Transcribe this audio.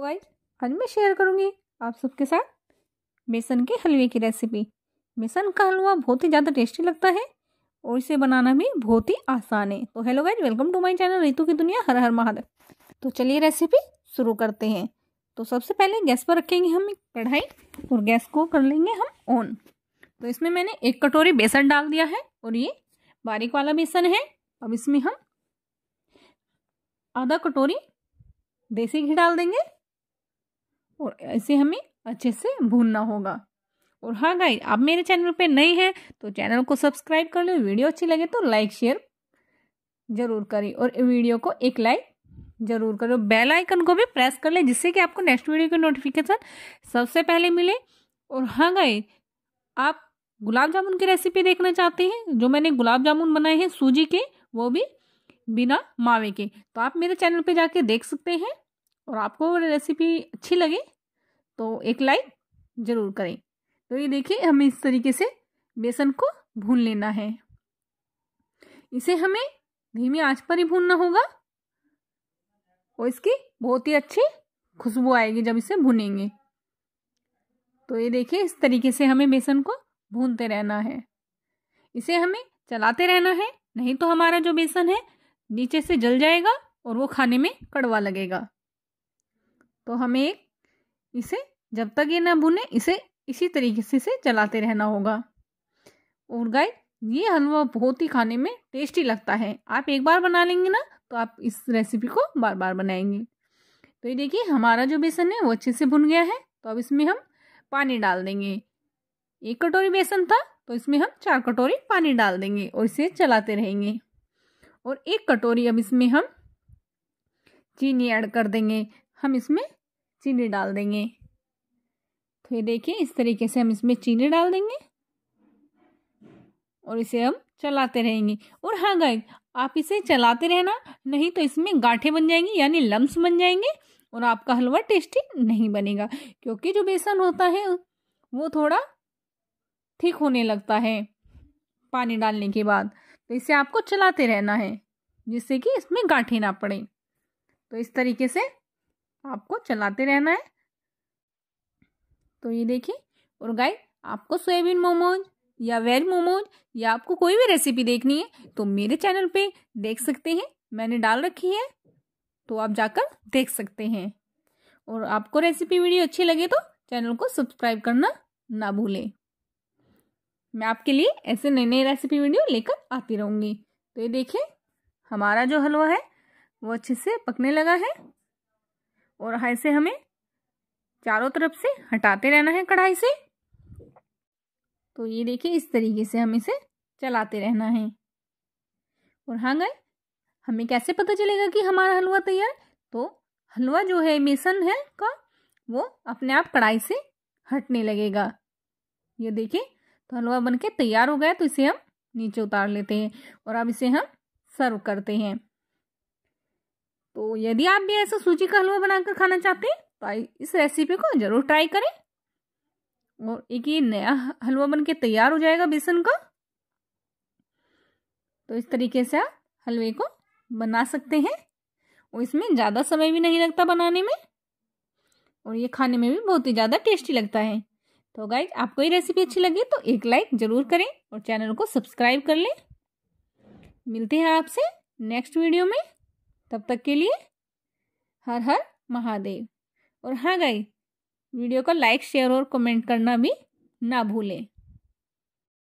guys तो आज मैं शेयर करूँगी आप सबके साथ बेसन के हलवे की रेसिपी बेसन का हलवा बहुत ही ज़्यादा टेस्टी लगता है और इसे बनाना भी बहुत ही आसान है तो hello guys welcome to my channel Ritu की दुनिया हर हर महादेव तो चलिए रेसिपी शुरू करते हैं तो सबसे पहले गैस पर रखेंगे हम एक कढ़ाई और गैस को कर लेंगे हम ऑन तो इसमें मैंने एक कटोरी बेसन डाल दिया है और ये बारीक वाला बेसन है अब इसमें हम आधा कटोरी देसी घी डाल देंगे ऐसे इसे हमें अच्छे से भूनना होगा और हाँ गाई आप मेरे चैनल पे नए हैं तो चैनल को सब्सक्राइब कर लो वीडियो अच्छी लगे तो लाइक शेयर ज़रूर करें और वीडियो को एक लाइक ज़रूर करो बेल आइकन को भी प्रेस कर लें जिससे कि आपको नेक्स्ट वीडियो की नोटिफिकेशन सबसे पहले मिले और हाँ गाई आप गुलाब जामुन की रेसिपी देखना चाहते हैं जो मैंने गुलाब जामुन बनाए हैं सूजी के वो भी बिना मावे के तो आप मेरे चैनल पे जाके देख सकते हैं और आपको रेसिपी अच्छी लगे तो एक लाइक ज़रूर करें तो ये देखिए हमें इस तरीके से बेसन को भून लेना है इसे हमें धीमी आंच पर ही भूनना होगा और इसकी बहुत ही अच्छी खुशबू आएगी जब इसे भुनेंगे तो ये देखिए इस तरीके से हमें बेसन को भूनते रहना है इसे हमें चलाते रहना है नहीं तो हमारा जो बेसन है नीचे से जल जाएगा और वो खाने में कड़वा लगेगा तो हमें एक इसे जब तक ये ना भुने इसे इसी तरीके से इसे चलाते रहना होगा और गाय ये हलवा बहुत ही खाने में टेस्टी लगता है आप एक बार बना लेंगे ना तो आप इस रेसिपी को बार बार बनाएंगे तो ये देखिए हमारा जो बेसन है वो अच्छे से भुन गया है तो अब इसमें हम पानी डाल देंगे एक कटोरी बेसन था तो इसमें हम चार कटोरी पानी डाल देंगे और इसे चलाते रहेंगे और एक कटोरी अब इसमें हम चीनी ऐड कर देंगे हम इसमें चीनी डाल देंगे तो ये देखिए इस तरीके से हम इसमें चीनी डाल देंगे और इसे हम चलाते रहेंगे और हाँ गाय आप इसे चलाते रहना नहीं तो इसमें गांठे बन जाएंगे यानी लम्स बन जाएंगे और आपका हलवा टेस्टी नहीं बनेगा क्योंकि जो बेसन होता है वो थोड़ा ठीक होने लगता है पानी डालने के बाद तो इसे आपको चलाते रहना है जिससे कि इसमें गांठें ना पड़े तो इस तरीके से आपको चलाते रहना है तो ये देखिए और गाय आपको सोयाबीन मोमोज या वेज मोमोज या आपको कोई भी रेसिपी देखनी है तो मेरे चैनल पे देख सकते हैं मैंने डाल रखी है तो आप जाकर देख सकते हैं और आपको रेसिपी वीडियो अच्छी लगे तो चैनल को सब्सक्राइब करना ना भूलें मैं आपके लिए ऐसे नई नई रेसिपी वीडियो लेकर आती रहूँगी तो ये देखिए हमारा जो हलवा है वो अच्छे से पकने लगा है और ऐसे हमें चारों तरफ से हटाते रहना है कढ़ाई से तो ये देखिए इस तरीके से हम इसे चलाते रहना है और हाँ गए हमें कैसे पता चलेगा कि हमारा हलवा तैयार तो हलवा जो है मेसन है का वो अपने आप कढ़ाई से हटने लगेगा ये देखिए तो हलवा बनके तैयार हो गया तो इसे हम नीचे उतार लेते हैं और अब इसे हम सर्व करते हैं तो यदि आप भी ऐसा सूजी का हलवा बनाकर खाना चाहते हैं तो इस रेसिपी को ज़रूर ट्राई करें और एक ये नया हलवा बन के तैयार हो जाएगा बेसन का तो इस तरीके से आप हलवे को बना सकते हैं और इसमें ज़्यादा समय भी नहीं लगता बनाने में और ये खाने में भी बहुत ही ज़्यादा टेस्टी लगता है तो गाइज आपको ये रेसिपी अच्छी लगी तो एक लाइक ज़रूर करें और चैनल को सब्सक्राइब कर लें मिलते हैं आपसे नेक्स्ट वीडियो में तब तक के लिए हर हर महादेव और हाँ गई वीडियो को लाइक शेयर और कमेंट करना भी ना भूलें